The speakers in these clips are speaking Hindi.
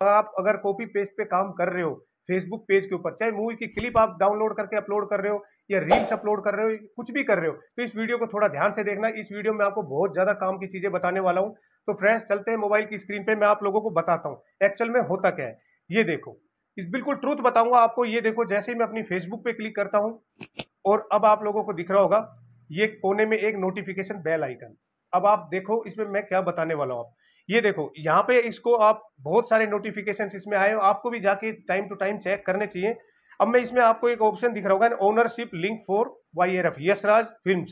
तो आप अगर कॉपी पेस्ट पे काम कर रहे हो फेसबुक पेज के ऊपर चाहे मूवी की क्लिप आप डाउनलोड करके अपलोड कर रहे हो या रील्स अपलोड कर रहे हो कुछ भी कर रहे हो तो इस वीडियो को थोड़ा ध्यान से देखना इस वीडियो में आपको बहुत ज़्यादा काम की चीज़ें बताने वाला हूँ तो फ्रेंड्स चलते हैं मोबाइल की स्क्रीन पे मैं आप लोगों को बताता हूँ एक्चुअल में होता क्या है ये देखो इस बिल्कुल ट्रूथ बताऊंगा आपको ये देखो जैसे ही मैं अपनी फेसबुक पे क्लिक करता हूँ और अब आप लोगों को दिख रहा होगा ये कोने में एक नोटिफिकेशन बेल आइकन अब आप देखो इसमें मैं क्या बताने वाला हूँ आप ये देखो यहाँ पे इसको आप बहुत सारे नोटिफिकेशन इसमें आए हो आपको भी जाके टाइम टू टाइम चेक करने चाहिए अब मैं इसमें आपको एक ऑप्शन दिख रहा होगा ownership link for Y R F Yashraj film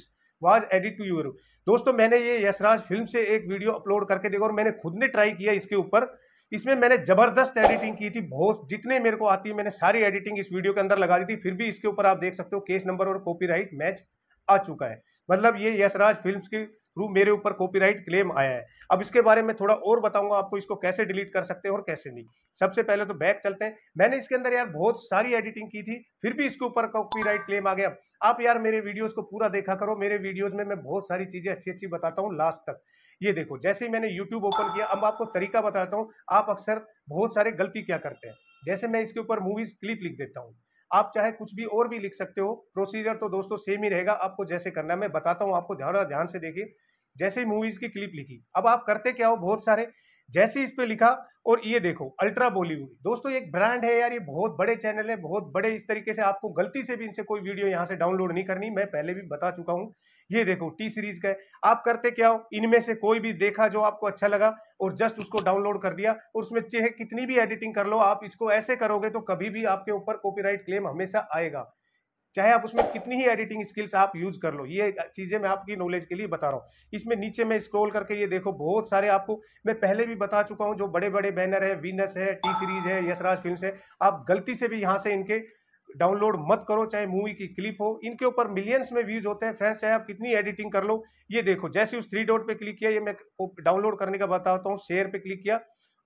was edit to your दोस्तों मैंने ये यशराज फिल्म से एक वीडियो अपलोड करके देखा और मैंने खुद ने ट्राई किया इसके ऊपर इसमें मैंने जबरदस्त एडिटिंग की थी बहुत जितने मेरे को आती है मैंने सारी एडिटिंग इस वीडियो के अंदर लगा दी थी फिर भी इसके ऊपर आप देख सकते हो केस नंबर और कॉपीराइट मैच आ चुका है मतलब ये यशराज फिल्म्स की थ्रू मेरे ऊपर कॉपीराइट क्लेम आया है अब इसके बारे में थोड़ा और बताऊंगा आपको इसको कैसे डिलीट कर सकते हैं और कैसे नहीं सबसे पहले तो बैक चलते हैं मैंने इसके अंदर यार बहुत सारी एडिटिंग की थी फिर भी इसके ऊपर कॉपीराइट क्लेम आ गया आप यार मेरे वीडियोज को पूरा देखा करो मेरे वीडियोज में मैं बहुत सारी चीजें अच्छी अच्छी बताता हूँ लास्ट तक ये देखो जैसे ही मैंने यूट्यूब ओपन किया अब आपको तरीका बताता हूँ आप अक्सर बहुत सारे गलती क्या करते हैं जैसे मैं इसके ऊपर मूवीज क्लिप लिख देता हूँ आप चाहे कुछ भी और भी लिख सकते हो प्रोसीजर तो दोस्तों सेम ही रहेगा आपको जैसे करना मैं बताता हूँ आपको ध्यान ध्यान से देखिए जैसे ही मूवीज की क्लिप लिखी अब आप करते क्या हो बहुत सारे जैसे इस पे लिखा और ये देखो अल्ट्रा बॉलीवुड दोस्तों एक ब्रांड है यार ये बहुत बड़े चैनल है बहुत बड़े इस तरीके से आपको गलती से भी इनसे कोई वीडियो यहाँ से डाउनलोड नहीं करनी मैं पहले भी बता चुका हूँ ये देखो टी सीरीज का है आप करते क्या हो इनमें से कोई भी देखा जो आपको अच्छा लगा और जस्ट उसको डाउनलोड कर दिया और उसमें चाहे कितनी भी एडिटिंग कर लो आप इसको ऐसे करोगे तो कभी भी आपके ऊपर कॉपी क्लेम हमेशा आएगा चाहे आप उसमें कितनी ही एडिटिंग स्किल्स आप यूज कर लो ये चीजें मैं आपकी नॉलेज के लिए बता रहा हूँ इसमें नीचे में स्क्रॉल करके ये देखो बहुत सारे आपको मैं पहले भी बता चुका हूँ जो बड़े बड़े बैनर है वीनस है टी सीरीज है यशराज फिल्म है आप गलती से भी यहाँ से इनके डाउनलोड मत करो चाहे मूवी की क्लिप हो इनके ऊपर मिलियंस में व्यूज होते हैं फ्रेंड्स चाहे आप कितनी एडिटिंग कर लो ये देखो जैसे उस थ्री डॉट पे क्लिक किया ये मैं डाउनलोड करने का बताता हूँ शेयर पे क्लिक किया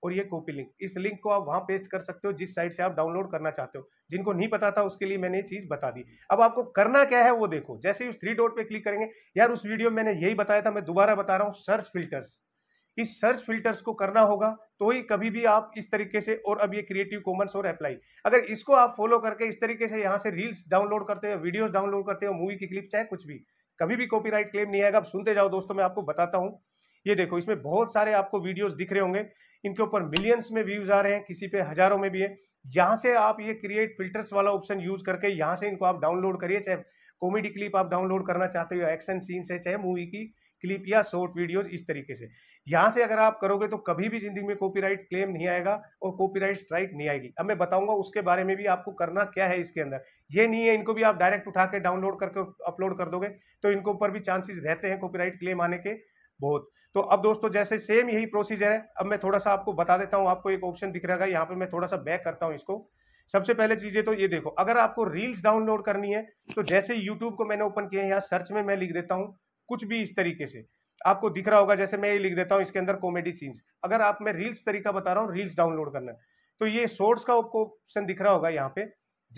और ये कॉपी लिंक इस लिंक को आप वहां पेस्ट कर सकते हो जिस साइट से आप डाउनलोड करना चाहते हो जिनको नहीं पता था उसके लिए मैंने ये चीज़ बता दी अब आपको करना क्या है वो देखो जैसे उस थ्री डॉट पे क्लिक करेंगे यार उस वीडियो में मैंने यही बताया था मैं दोबारा बता रहा हूँ सर्च फिल्टर्स कि सर्च फिल्टर्स को करना होगा तो ही कभी भी आप इस तरीके से और अब ये क्रिएटिव कॉमर्स और अप्लाई अगर इसको आप फॉलो करके इस तरीके से यहाँ से रील्स डाउनलोड करते हो वीडियोस डाउनलोड करते हो मूवी की क्लिप चाहे कुछ भी कभी भी कॉपीराइट क्लेम नहीं आएगा आप सुनते जाओ दोस्तों मैं आपको बताता हूँ ये देखो इसमें बहुत सारे आपको वीडियोस दिख रहे होंगे इनके ऊपर मिलियंस में व्यूज आ रहे हैं किसी पे हजारों में भी है यहाँ से आप ये क्रिएट फिल्टर्स वाला ऑप्शन यूज करके यहाँ से इनको आप डाउनलोड करिए चाहे कॉमेडी क्लिप आप डाउनलोड करना चाहते हो एक्शन सीन्स है चाहे मूवी की क्लिप या शॉर्ट वीडियोज इस तरीके से यहाँ से अगर आप करोगे तो कभी भी जिंदगी में कॉपीराइट क्लेम नहीं आएगा और कॉपीराइट स्ट्राइक नहीं आएगी अब मैं बताऊंगा उसके बारे में भी आपको करना क्या है इसके अंदर ये नहीं है इनको भी आप डायरेक्ट उठा के डाउनलोड करके अपलोड कर दोगे तो इनके ऊपर भी चांसेस रहते हैं कॉपी क्लेम आने के बहुत तो अब दोस्तों जैसे सेम यही प्रोसीजर है अब मैं थोड़ा सा आपको बता देता हूँ आपको एक ऑप्शन दिख रहेगा यहाँ पे मैं थोड़ा सा बैक करता हूँ इसको सबसे पहले चीजें तो ये देखो अगर आपको रील्स डाउनलोड करनी है तो जैसे यूट्यूब को मैंने ओपन किया है यहाँ सर्च में मैं लिख देता हूँ कुछ भी इस तरीके से आपको दिख रहा होगा जैसे मैं ये लिख देता हूँ इसके अंदर कॉमेडी सीन्स अगर आप मैं रील्स तरीका बता रहा हूँ रील्स डाउनलोड करना तो ये सोर्स का आपको ऑप्शन दिख रहा होगा यहाँ पे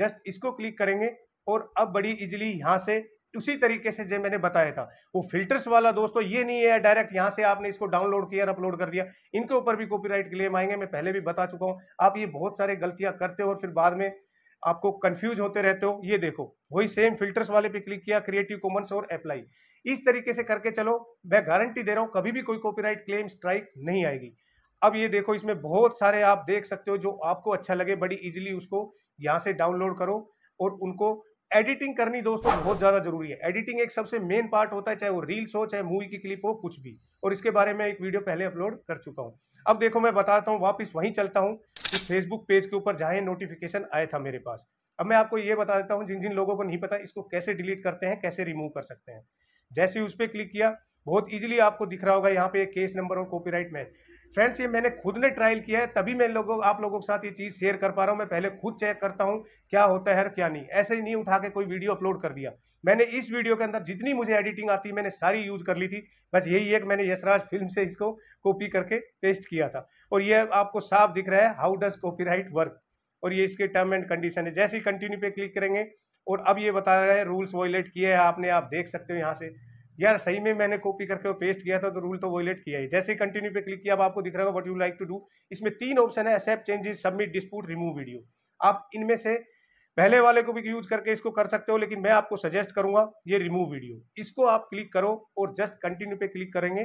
जस्ट इसको क्लिक करेंगे और अब बड़ी इजिली यहाँ से उसी तरीके से जो मैंने बताया था वो फिल्टर्स वाला दोस्तों ये नहीं है डायरेक्ट यहाँ से आपने इसको डाउनलोड किया और अपलोड कर दिया इनके ऊपर भी कॉपीराइट क्लेम आएंगे मैं पहले भी बता चुका हूँ आप ये बहुत सारे गलतियां करते हो और फिर बाद में आपको कंफ्यूज होते रहते हो ये देखो वही सेम फिल्टर्स वाले पे क्लिक किया क्रिएटिव कॉमन्स और अप्लाई इस तरीके से करके चलो मैं गारंटी दे रहा हूं कभी भी कोई कॉपीराइट क्लेम स्ट्राइक नहीं आएगी अब ये देखो इसमें बहुत सारे आप देख सकते हो जो आपको अच्छा लगे बड़ी इजीली उसको यहां से डाउनलोड करो और उनको एडिटिंग करनी दोस्तों बहुत ज़्यादा जरूरी है एडिटिंग एक सबसे मेन पार्ट होता है चाहे वो रील्स हो चाहे मूवी की क्लिप हो कुछ भी और इसके बारे में एक वीडियो पहले अपलोड कर चुका हूँ अब देखो मैं बताता हूँ वापस वहीं चलता हूँ कि फेसबुक पेज के ऊपर जहां नोटिफिकेशन आया था मेरे पास अब मैं आपको ये बता देता हूँ जिन जिन लोगों को नहीं पता इसको कैसे डिलीट करते हैं कैसे रिमूव कर सकते हैं जैसे ही उस पर क्लिक किया बहुत इजीली आपको दिख रहा होगा यहाँ पे केस नंबर और कॉपीराइट मैच फ्रेंड्स ये मैंने खुद ने ट्रायल किया है तभी मैं लोगों आप लोगों के साथ ये चीज़ शेयर कर पा रहा हूँ मैं पहले खुद चेक करता हूँ क्या होता है और क्या नहीं ऐसे ही नहीं उठा के कोई वीडियो अपलोड कर दिया मैंने इस वीडियो के अंदर जितनी मुझे एडिटिंग आती मैंने सारी यूज कर ली थी बस यही एक मैंने यशराज फिल्म से इसको कॉपी करके पेस्ट किया था और ये आपको साफ दिख रहा है हाउ डज कॉपी वर्क और ये इसके टर्म एंड कंडीशन है जैसे ही कंटिन्यू पे क्लिक करेंगे और अब ये बता रहे हैं रूल्स वॉयलेट किए हैं आपने आप देख सकते हो यहाँ से यार सही में मैंने कॉपी करके पेस्ट किया था तो रूल तो वॉयलेट किया है जैसे कंटिन्यू पे क्लिक किया अब आपको दिख रहा होगा what you like to do इसमें तीन ऑप्शन है accept changes submit dispute remove video आप इनमें से पहले वाले को भी यूज करके इसको कर सकते हो लेकिन मैं आपको सजेस्ट करूंगा ये रिमूव वीडियो इसको आप क्लिक करो और जस्ट कंटिन्यू पे क्लिक करेंगे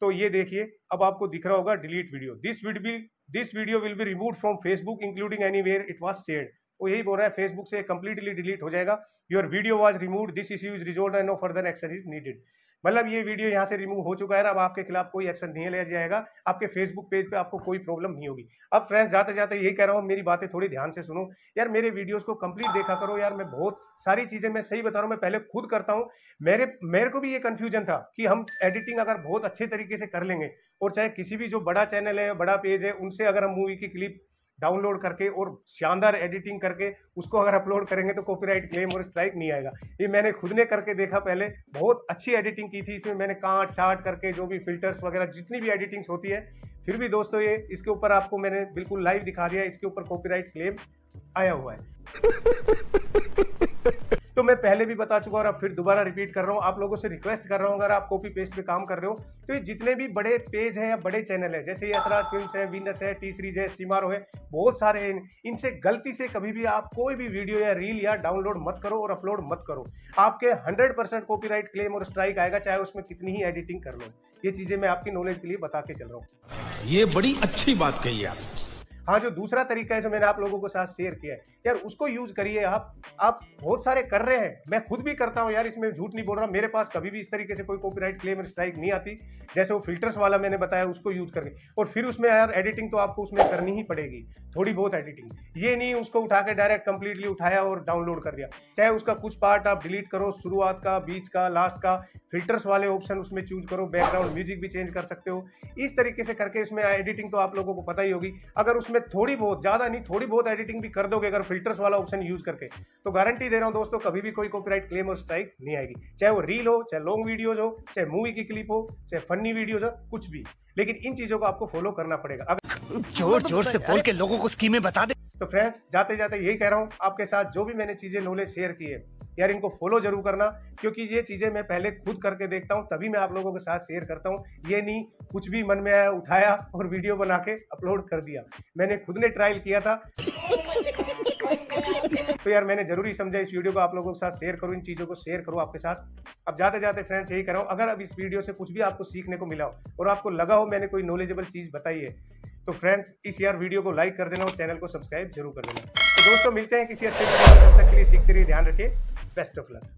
तो ये देखिए अब आपको दिख रहा होगा delete video this vid be this video will be remove from Facebook including anywhere it was share वो यही बोल रहा है फेसबुक से कंप्लीटली डिलीट हो जाएगा your video was remove this issue is resolve and no further action is needed मतलब ये वीडियो यहाँ से रिमूव हो चुका है अब आपके खिलाफ कोई एक्शन नहीं लिया जाएगा आपके फेसबुक पेज पे आपको कोई प्रॉब्लम नहीं होगी अब फ्रेंड्स जाते जाते यही कह रहा हूँ मेरी बातें थोड़ी ध्यान से सुनो यार मेरे वीडियोस को कंप्लीट देखा करो यार मैं बहुत सारी चीज़ें मैं सही बता रहा हूँ मैं पहले खुद करता हूँ मेरे मेरे को भी ये कन्फ्यूजन था कि हम एडिटिंग अगर बहुत अच्छे तरीके से कर लेंगे और चाहे किसी भी जो बड़ा चैनल है बड़ा पेज है उनसे अगर हम मूवी की क्लिप डाउनलोड करके और शानदार एडिटिंग करके उसको अगर अपलोड करेंगे तो कॉपीराइट क्लेम और स्ट्राइक नहीं आएगा ये मैंने खुद ने करके देखा पहले बहुत अच्छी एडिटिंग की थी इसमें मैंने काट शाट करके जो भी फिल्टर्स वगैरह जितनी भी एडिटिंग्स होती है फिर भी दोस्तों ये इसके ऊपर आपको मैंने बिल्कुल लाइव दिखा दिया इसके ऊपर कॉपीराइट क्लेम आया हुआ है तो मैं पहले भी बता चुका और अब फिर दोबारा रिपीट कर रहा हूँ आप लोगों से रिक्वेस्ट कर रहा हूँ अगर आप कॉपी पेस्ट पे काम कर रहे हो तो ये जितने भी बड़े पेज हैं या बड़े चैनल हैं जैसे यशराज फिल्म है विनस है टी सीरीज है सीमारो है बहुत सारे हैं इनसे गलती से कभी भी आप कोई भी वीडियो या रील या डाउनलोड मत करो और अपलोड मत करो आपके हंड्रेड परसेंट क्लेम और स्ट्राइक आएगा चाहे उसमें कितनी ही एडिटिंग कर लो ये चीजें मैं आपकी नॉलेज के लिए बता के चल रहा हूँ ये बड़ी अच्छी बात कही आप हाँ जो दूसरा तरीका है जो मैंने आप लोगों को साथ शेयर किया है यार उसको यूज करिए आप आप बहुत सारे कर रहे हैं मैं खुद भी करता हूँ यार इसमें झूठ नहीं बोल रहा मेरे पास कभी भी इस तरीके से कोई राइट क्लेम स्ट्राइक नहीं आती जैसे वो फिल्टर्स वाला मैंने बताया उसको यूज करके और फिर उसमें यार एडिटिंग तो आपको उसमें करनी ही पड़ेगी थोड़ी बहुत एडिटिंग ये नहीं उसको उठा के डायरेक्ट कंप्लीटली उठाया और डाउनलोड कर दिया चाहे उसका कुछ पार्ट आप डिलीट करो शुरुआत का बीच का लास्ट का फिल्टर्स वाले ऑप्शन उसमें चूज करो बैकग्राउंड म्यूजिक भी चेंज कर सकते हो इस तरीके से करके इसमें एडिटिंग तो आप लोगों को पता ही होगी अगर उसमें में थोड़ी बहुत ज़्यादा नहीं थोड़ी बहुत एडिटिंग भी कर दोगे अगर फिल्टर्स वाला ऑप्शन यूज करके तो गारंटी दे रहा हूं दोस्तों कभी भी कोई कॉपीराइट क्लेम और स्ट्राइक नहीं आएगी चाहे वो रील हो चाहे लॉन्ग वीडियोज हो चाहे मूवी की क्लिप हो चाहे फनी वीडियोज हो कुछ भी लेकिन इन चीज़ों को आपको फॉलो करना पड़ेगा अब जोर जोर से बोल के लोगों को स्कीमें बता दे तो फ्रेंड्स जाते जाते यही कह रहा हूँ आपके साथ जो भी मैंने चीज़ें नॉलेज शेयर की है यार इनको फॉलो जरूर करना क्योंकि ये चीज़ें मैं पहले खुद करके देखता हूँ तभी मैं आप लोगों के साथ शेयर करता हूँ ये नहीं कुछ भी मन में आया उठाया और वीडियो बना के अपलोड कर दिया मैंने खुद ने ट्रायल किया था तो यार मैंने जरूरी समझा इस वीडियो को आप लोगों के साथ शेयर करो इन चीज़ों को शेयर करो आपके साथ अब जाते जाते फ्रेंड्स यही करो अगर अब इस वीडियो से कुछ भी आपको सीखने को मिला हो और आपको लगा हो मैंने कोई नॉलेजेबल चीज़ बताई है तो फ्रेंड्स इस यार वीडियो को लाइक कर देना और चैनल को सब्सक्राइब जरूर कर देना तो दोस्तों मिलते हैं किसी अच्छे तक के लिए सीखते रहिए ध्यान रखिए Best of luck.